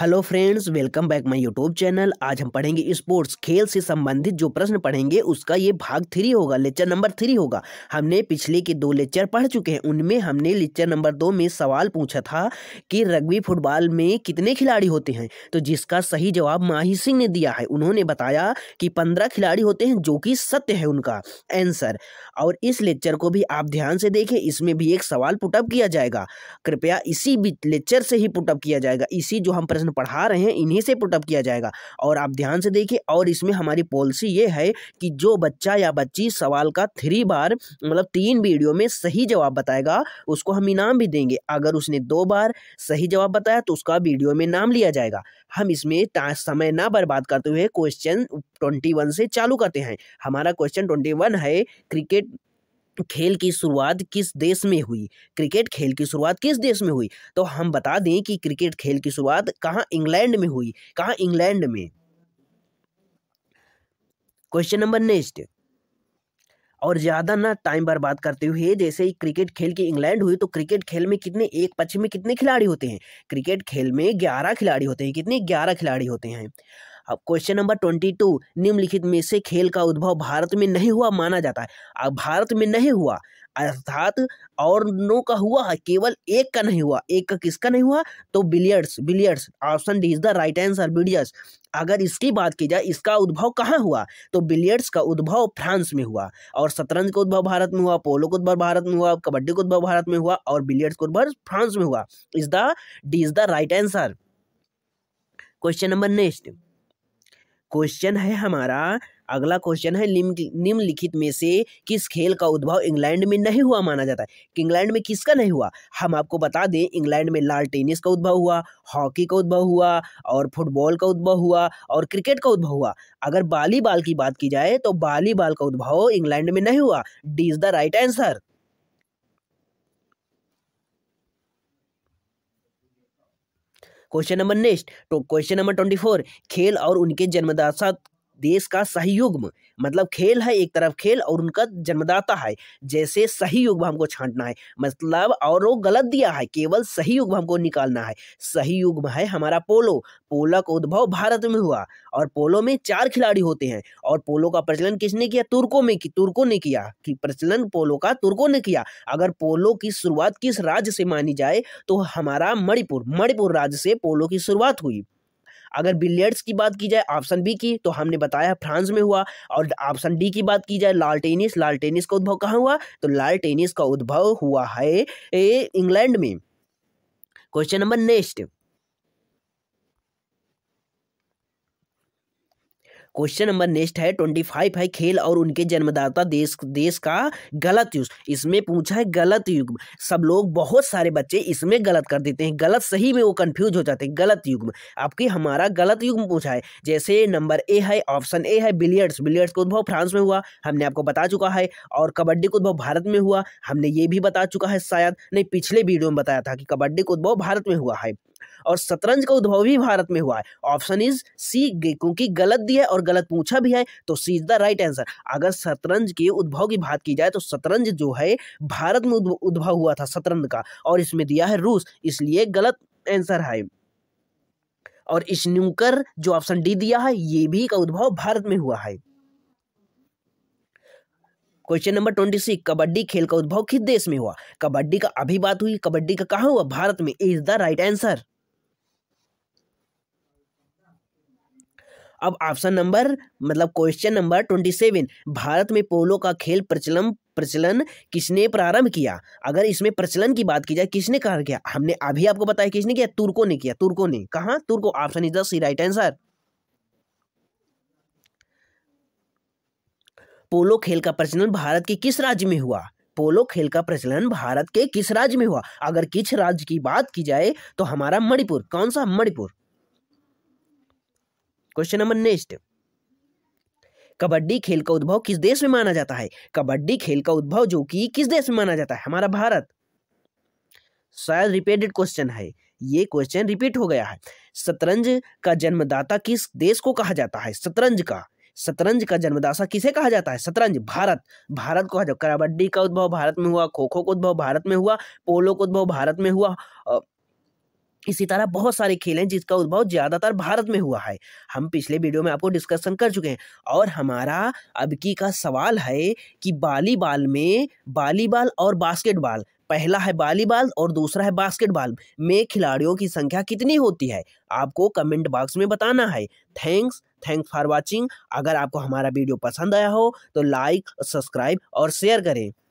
hello friends welcome back my YouTube channel आज हम पढ़ेंगे स्पोर्ट्स खेल से संबंधित जो प्रश्न पढ़ेंगे उसका ये भाग थ्री होगा लेक्चर नंबर थ्री होगा हमने पिछले के दो लेक्चर पढ़ चुके हैं उनमें हमने लेक्चर नंबर दो में सवाल पूछा था कि रग्बी फुटबॉल में कितने खिलाड़ी होते हैं तो जिसका सही जवाब माही सिंह ने दिया है उन्होंने बताया कि पंद्रह खिलाड़ी होते हैं जो कि सत्य है उनका एंसर और इस लेक्चर को भी आप ध्यान से देखें इसमें भी एक सवाल पुटअप किया जाएगा कृपया इसी लेक्चर से ही पुटअप किया जाएगा इसी जो हम प्रश्न प्रश्न पढ़ा रहे हैं इन्हीं से पुटअप किया जाएगा और आप ध्यान से देखिए और इसमें हमारी पॉलिसी ये है कि जो बच्चा या बच्ची सवाल का थ्री बार मतलब तीन वीडियो में सही जवाब बताएगा उसको हम इनाम भी देंगे अगर उसने दो बार सही जवाब बताया तो उसका वीडियो में नाम लिया जाएगा हम इसमें समय ना बर्बाद करते हुए क्वेश्चन ट्वेंटी वन से चालू करते हैं हमारा क्वेश्चन ट्वेंटी वन है क्रिकेट खेल की शुरुआत किस देश में हुई क्रिकेट खेल की शुरुआत किस देश में हुई तो हम बता दें कि क्रिकेट खेल की शुरुआत कहाँ इंग्लैंड में हुई कहाँ इंग्लैंड में क्वेश्चन नंबर नेक्स्ट और ज़्यादा ना टाइम बर्बाद करते हुए जैसे ही क्रिकेट खेल की इंग्लैंड हुई तो क्रिकेट खेल में कितने एक पक्ष में कितने खिलाड़ी होते हैं क्रिकेट खेल में ग्यारह खिलाड़ी होते हैं कितने ग्यारह खिलाड़ी होते हैं अब क्वेश्चन नंबर ट्वेंटी टू निम्नलिखित में से खेल का उद्भव भारत में नहीं हुआ माना जाता है अब भारत में नहीं हुआ अर्थात और नो का हुआ है केवल एक का नहीं हुआ एक का किसका नहीं हुआ तो billiards billiards option D is the right answer billiards अगर इसकी बात की जाए इसका उद्भव कहाँ हुआ तो बिलियर्ड्स का उद्भव फ्रांस में हुआ और शतरंज का उद्भव भारत में हुआ पोलो का उद्भव भारत में हुआ कबड्डी का उद्भव भारत में हुआ और बिलियर्ड्स का उद्भव फ्रांस में हुआ is the D is the right answer question number next question है हमारा अगला क्वेश्चन है निम्नलिखित में से किस खेल का उद्भव इंग्लैंड में नहीं हुआ माना जाता है कि इंग्लैंड में किसका नहीं हुआ हम आपको बता दें इंग्लैंड में लाल टेनिस का उद्भव हुआ हॉकी का उद्भव हुआ और फुटबॉल का उद्भव हुआ और क्रिकेट का उद्भव हुआ अगर वॉलीबॉल की बात की जाए तो वॉलीबॉल का उद्भव इंग्लैंड में नहीं हुआ D is the right answer question number next तो क्वेश्चन नंबर ट्वेंटी फोर खेल और उनके जन्मदाता देश का सहयुग्म मतलब खेल है एक तरफ खेल और उनका जन्मदाता है जैसे सही युग हमको छांटना है मतलब और वो गलत दिया है केवल सही युग हमको निकालना है सही युग है हमारा पोलो पोलो का उद्भव भारत में हुआ और पोलो में चार खिलाड़ी होते हैं और पोलो का प्रचलन किसने किया तुर्कों में कि तुर्कों ने किया कि प्रचलन पोलो का तुर्कों ने किया अगर पोलो की शुरुआत किस राज्य से मानी जाए तो हमारा मणिपुर मणिपुर राज्य से पोलो की शुरुआत हुई अगर बिलियर्ड्स की बात की जाए ऑप्शन बी की तो हमने बताया फ्रांस में हुआ और ऑप्शन डी की बात की जाए लाल टेनिस लाल टेनिस का उद्भव कहाँ हुआ तो लाल टेनिस का उद्भव हुआ है इंग्लैंड में question number next question number next है ट्वेंटी फाइव है खेल और उनके जन्मदाता देश देश का गलत युग इसमें पूछा है गलत युग सब लोग बहुत सारे बच्चे इसमें गलत कर देते हैं गलत सही में वो कन्फ्यूज हो जाते हैं गलत युग आपकी हमारा गलत युग पूछा है जैसे नंबर ए है ऑप्शन ए है बिलियर्ड्स बिलियर्ड्स का उद्भव फ्रांस में हुआ हमने आपको बता चुका है और कबड्डी का उद्भव भारत में हुआ हमने ये भी बता चुका है शायद नहीं पिछले वीडियो में बताया था कि कबड्डी का उद्भव भारत में हुआ है और शतरंज का उद्भव भी भारत में हुआ है ऑप्शन इज सी क्योंकि गलत दी है और गलत पूछा भी है तो C is the right answer अगर शतरंज के उद्भव की बात की जाए तो शतरंज जो है भारत में उद्भव हुआ था शतरंज का और इसमें दिया है रूस इसलिए गलत आंसर है और स्नूकर जो ऑप्शन डी दिया है ये भी का उद्भव भारत में हुआ है question number twenty six kabaddi खेल का उद्भव किस देश में हुआ कबड्डी का अभी बात हुई कबड्डी का कहा हुआ भारत में इज द राइट आंसर अब ऑप्शन नंबर मतलब question number twenty seven Bharat में पोलो का खेल प्रचलन प्रचलन किसने प्रारंभ किया अगर इसमें प्रचलन की बात की जाए किसने कहा किया हमने अभी आपको बताया किसने किया तुर्को ने किया तुर्को ने कहा तुर्को option is the C right answer polo खेल का प्रचलन भारत के किस राज्य में हुआ पोलो खेल का प्रचलन भारत के किस राज्य में हुआ अगर किस राज्य की बात की जाए तो हमारा मणिपुर कौन सा Manipur question number next kabaddi खेल का उद्भव किस देश में माना जाता है कबड्डी खेल का उद्भव जो कि किस देश में माना जाता है हमारा भारत शायद रिपीटेड क्वेश्चन है ये क्वेश्चन रिपीट हो गया है शतरंज का जन्मदाता किस देश को कहा जाता है शतरंज का शतरंज का जन्मदाता किसे कहा जाता है शतरंज भारत भारत को कबड्डी का उद्भव भारत में हुआ खो खो का उद्भव भारत में हुआ पोलो का उद्भव भारत में हुआ इसी तरह बहुत सारे खेल हैं जिसका उद्भव ज़्यादातर भारत में हुआ है हम पिछले वीडियो में आपको डिस्कशन कर चुके हैं और हमारा अब की का सवाल है कि वॉलीबॉल में वॉलीबॉल और बास्केटबॉल पहला है वॉलीबॉल और दूसरा है बास्केटबॉल में खिलाड़ियों की संख्या कितनी होती है आपको कमेंट बॉक्स में बताना है थैंक्स थैंक्स फॉर वॉचिंग अगर आपको हमारा वीडियो पसंद आया हो तो लाइक सब्सक्राइब और शेयर करें